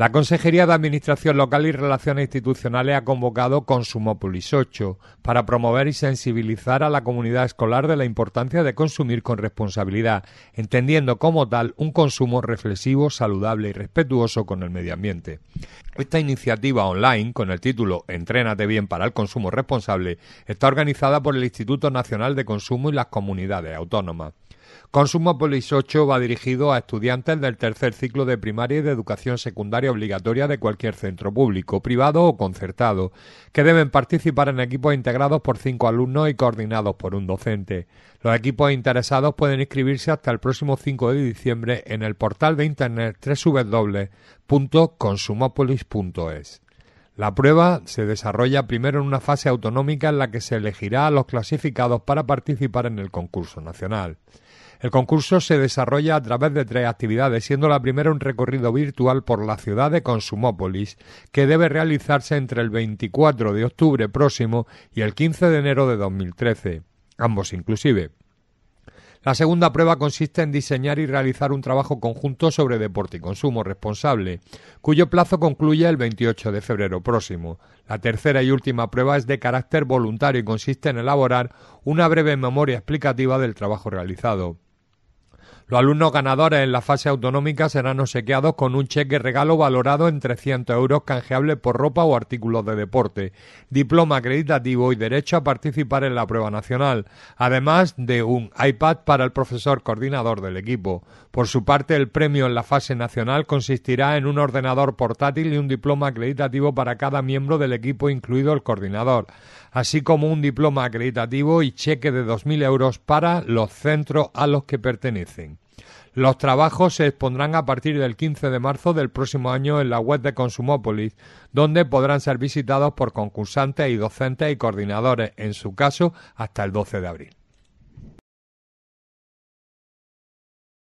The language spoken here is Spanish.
La Consejería de Administración Local y Relaciones Institucionales ha convocado Consumopolis 8 para promover y sensibilizar a la comunidad escolar de la importancia de consumir con responsabilidad, entendiendo como tal un consumo reflexivo, saludable y respetuoso con el medio ambiente. Esta iniciativa online, con el título Entrénate bien para el consumo responsable, está organizada por el Instituto Nacional de Consumo y las comunidades autónomas. Consumopolis 8 va dirigido a estudiantes del tercer ciclo de primaria y de educación secundaria obligatoria de cualquier centro público, privado o concertado, que deben participar en equipos integrados por cinco alumnos y coordinados por un docente. Los equipos interesados pueden inscribirse hasta el próximo 5 de diciembre en el portal de internet www.consumopolis.es. La prueba se desarrolla primero en una fase autonómica en la que se elegirá a los clasificados para participar en el concurso nacional. El concurso se desarrolla a través de tres actividades, siendo la primera un recorrido virtual por la ciudad de Consumópolis, que debe realizarse entre el 24 de octubre próximo y el 15 de enero de 2013, ambos inclusive. La segunda prueba consiste en diseñar y realizar un trabajo conjunto sobre deporte y consumo responsable, cuyo plazo concluye el 28 de febrero próximo. La tercera y última prueba es de carácter voluntario y consiste en elaborar una breve memoria explicativa del trabajo realizado. Los alumnos ganadores en la fase autonómica serán obsequiados con un cheque regalo valorado en 300 euros canjeable por ropa o artículos de deporte, diploma acreditativo y derecho a participar en la prueba nacional, además de un iPad para el profesor coordinador del equipo. Por su parte, el premio en la fase nacional consistirá en un ordenador portátil y un diploma acreditativo para cada miembro del equipo, incluido el coordinador, así como un diploma acreditativo y cheque de 2.000 euros para los centros a los que pertenecen. Los trabajos se expondrán a partir del 15 de marzo del próximo año en la web de Consumópolis, donde podrán ser visitados por concursantes y docentes y coordinadores, en su caso, hasta el 12 de abril.